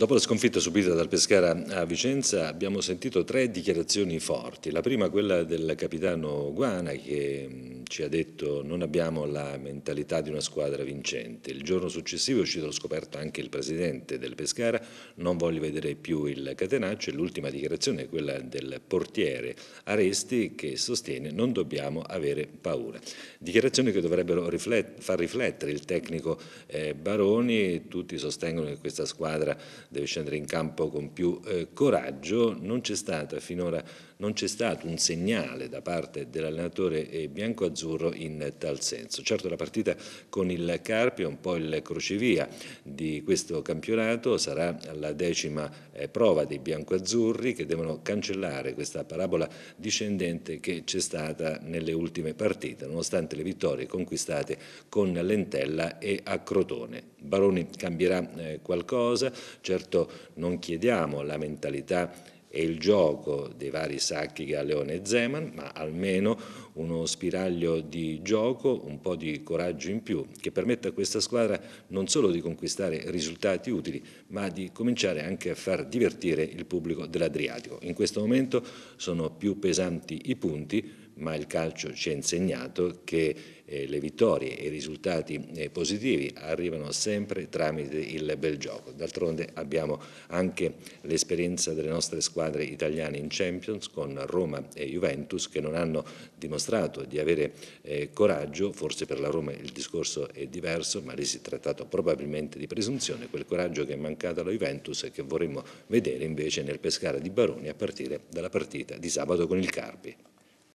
Dopo la sconfitta subita dal Pescara a Vicenza abbiamo sentito tre dichiarazioni forti. La prima quella del capitano Guana che ci ha detto non abbiamo la mentalità di una squadra vincente. Il giorno successivo è uscito allo scoperto anche il presidente del Pescara, non voglio vedere più il catenaccio e l'ultima dichiarazione è quella del portiere Aresti che sostiene non dobbiamo avere paura. Dichiarazioni che dovrebbero riflet far riflettere il tecnico eh, Baroni, tutti sostengono che questa squadra deve scendere in campo con più eh, coraggio, non c'è stata finora non c'è stato un segnale da parte dell'allenatore eh, bianco-azzurro in tal senso. Certo la partita con il Carpi è un po' il crocevia di questo campionato, sarà la decima eh, prova dei bianco-azzurri che devono cancellare questa parabola discendente che c'è stata nelle ultime partite, nonostante le vittorie conquistate con Lentella e a Crotone. Baroni cambierà eh, qualcosa, certo non chiediamo la mentalità e il gioco dei vari sacchi che ha Leone e Zeman, ma almeno uno spiraglio di gioco, un po' di coraggio in più, che permetta a questa squadra non solo di conquistare risultati utili, ma di cominciare anche a far divertire il pubblico dell'Adriatico. In questo momento sono più pesanti i punti, ma il calcio ci ha insegnato che eh, le vittorie e i risultati eh, positivi arrivano sempre tramite il bel gioco. D'altronde abbiamo anche l'esperienza delle nostre squadre italiane in Champions con Roma e Juventus che non hanno dimostrato di avere eh, coraggio, forse per la Roma il discorso è diverso, ma lì si è trattato probabilmente di presunzione, quel coraggio che è mancato alla Juventus e che vorremmo vedere invece nel Pescara di Baroni a partire dalla partita di sabato con il Carpi.